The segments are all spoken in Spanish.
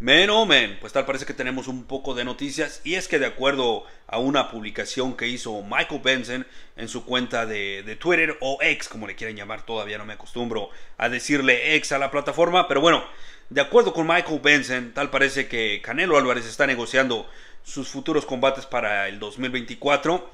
menomen oh, pues tal parece que tenemos un poco de noticias y es que de acuerdo a una publicación que hizo Michael Benson en su cuenta de, de, Twitter o ex, como le quieren llamar, todavía no me acostumbro a decirle ex a la plataforma, pero bueno, de acuerdo con Michael Benson, tal parece que Canelo Álvarez está negociando sus futuros combates para el 2024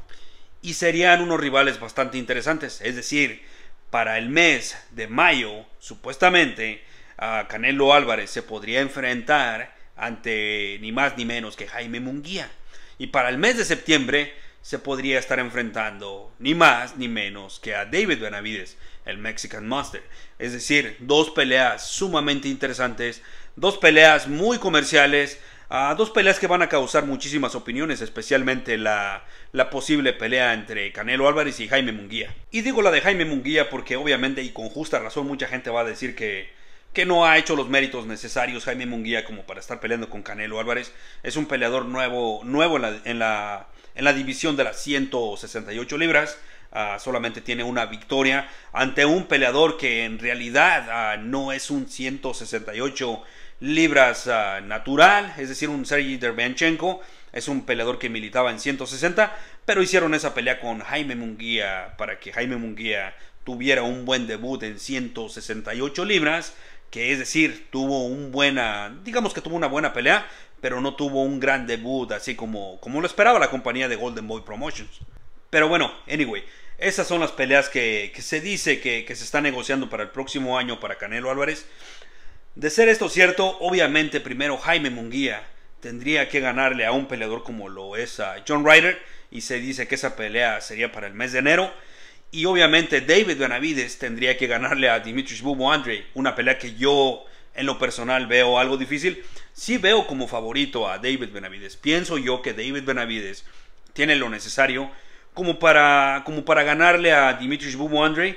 y serían unos rivales bastante interesantes, es decir, para el mes de mayo, supuestamente, a Canelo Álvarez se podría enfrentar ante ni más ni menos que Jaime Munguía. Y para el mes de septiembre se podría estar enfrentando ni más ni menos que a David Benavides, el Mexican Master Es decir, dos peleas sumamente interesantes, dos peleas muy comerciales, ah, dos peleas que van a causar muchísimas opiniones, especialmente la, la posible pelea entre Canelo Álvarez y Jaime Munguía. Y digo la de Jaime Munguía porque obviamente y con justa razón mucha gente va a decir que que no ha hecho los méritos necesarios Jaime Munguía como para estar peleando con Canelo Álvarez. Es un peleador nuevo, nuevo en la, en la, división de las 168 libras. Ah, solamente tiene una victoria ante un peleador que en realidad ah, no es un 168 libras ah, natural, es decir, un Sergi Derbenchenko. Es un peleador que militaba en 160, pero hicieron esa pelea con Jaime Munguía para que Jaime Munguía tuviera un buen debut en 168 libras que es decir, tuvo un buena, digamos que tuvo una buena pelea, pero no tuvo un gran debut así como, como lo esperaba la compañía de Golden Boy Promotions. Pero bueno, anyway, esas son las peleas que, que se dice que, que se está negociando para el próximo año para Canelo Álvarez. De ser esto cierto, obviamente primero Jaime Munguía tendría que ganarle a un peleador como lo es a John Ryder y se dice que esa pelea sería para el mes de enero y obviamente David Benavides tendría que ganarle a Dimitris Bubo Andre, una pelea que yo en lo personal veo algo difícil. Sí veo como favorito a David Benavides. Pienso yo que David Benavides tiene lo necesario como para, como para ganarle a Dimitris Bubo Andre,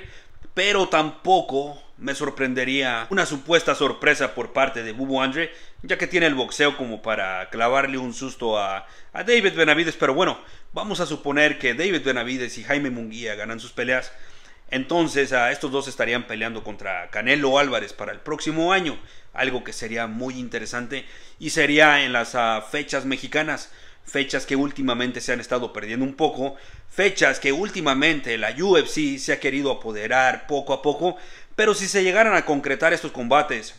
pero tampoco me sorprendería una supuesta sorpresa por parte de Bubu Andre, ya que tiene el boxeo como para clavarle un susto a, David Benavides, pero bueno, vamos a suponer que David Benavides y Jaime Munguía ganan sus peleas. Entonces a estos dos estarían peleando contra Canelo Álvarez para el próximo año, algo que sería muy interesante y sería en las ah, fechas mexicanas, fechas que últimamente se han estado perdiendo un poco, fechas que últimamente la UFC se ha querido apoderar poco a poco, pero si se llegaran a concretar estos combates,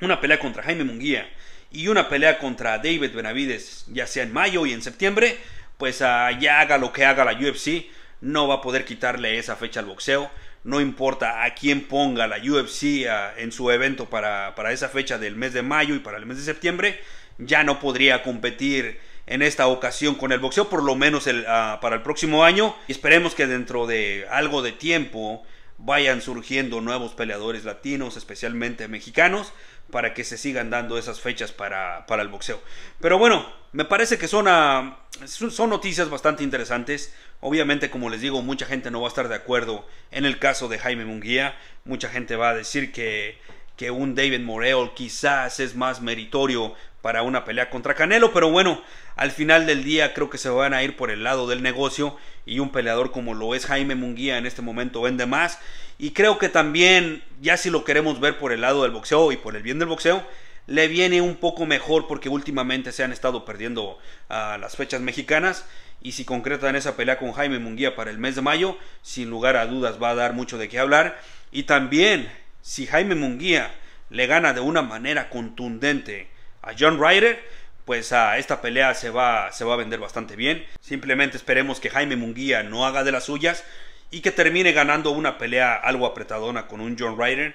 una pelea contra Jaime Munguía y una pelea contra David Benavides, ya sea en mayo y en septiembre, pues ah, ya haga lo que haga la UFC, no va a poder quitarle esa fecha al boxeo. No importa a quién ponga la UFC ah, en su evento para, esa fecha del mes de mayo y para el mes de septiembre, ya no podría competir en esta ocasión con el boxeo, por lo menos ah, para el próximo año. Y esperemos que dentro de algo de tiempo vayan surgiendo nuevos peleadores latinos, especialmente mexicanos, para que se sigan dando esas fechas para, el boxeo. Pero bueno, me parece que ah, son, son noticias bastante interesantes. Obviamente, como les digo, mucha gente no va a estar de acuerdo en el caso de Jaime Munguía. Mucha gente va a decir que que un David Morel quizás es más meritorio para una pelea contra Canelo, pero bueno, al final del día creo que se van a ir por el lado del negocio y un peleador como lo es Jaime Munguía en este momento vende más y creo que también ya si lo queremos ver por el lado del boxeo y por el bien del boxeo, le viene un poco mejor porque últimamente se han estado perdiendo a ah, las fechas mexicanas y si concretan esa pelea con Jaime Munguía para el mes de mayo, sin lugar a dudas va a dar mucho de qué hablar y también si Jaime Munguía le gana de una manera contundente a John Ryder, pues a ah, esta pelea se va, se va a vender bastante bien. Simplemente esperemos que Jaime Munguía no haga de las suyas y que termine ganando una pelea algo apretadona con un John Ryder.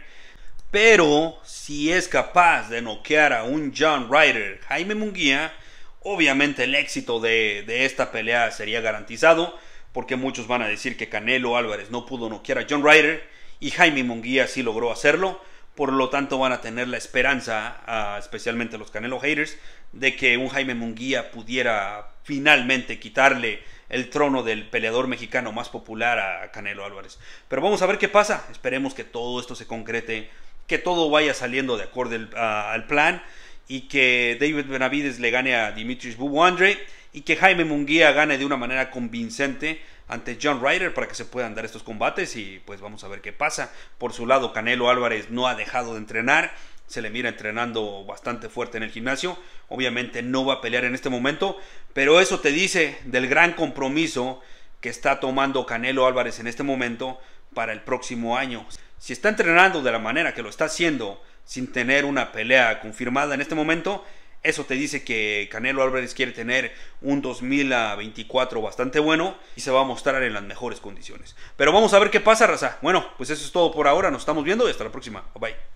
Pero si es capaz de noquear a un John Ryder, Jaime Munguía, obviamente el éxito de, de esta pelea sería garantizado porque muchos van a decir que Canelo Álvarez no pudo noquear a John Ryder y Jaime Munguía sí logró hacerlo, por lo tanto van a tener la esperanza, especialmente los Canelo haters, de que un Jaime Munguía pudiera finalmente quitarle el trono del peleador mexicano más popular a Canelo Álvarez. Pero vamos a ver qué pasa, esperemos que todo esto se concrete, que todo vaya saliendo de acuerdo al, plan y que David Benavides le gane a Dimitris Bubu Andre y que Jaime Munguía gane de una manera convincente ante John Ryder para que se puedan dar estos combates y pues vamos a ver qué pasa. Por su lado, Canelo Álvarez no ha dejado de entrenar, se le mira entrenando bastante fuerte en el gimnasio, obviamente no va a pelear en este momento, pero eso te dice del gran compromiso que está tomando Canelo Álvarez en este momento para el próximo año. Si está entrenando de la manera que lo está haciendo, sin tener una pelea confirmada en este momento, eso te dice que Canelo Álvarez quiere tener un 2024 bastante bueno y se va a mostrar en las mejores condiciones. Pero vamos a ver qué pasa, raza. Bueno, pues eso es todo por ahora. Nos estamos viendo y hasta la próxima. Bye bye.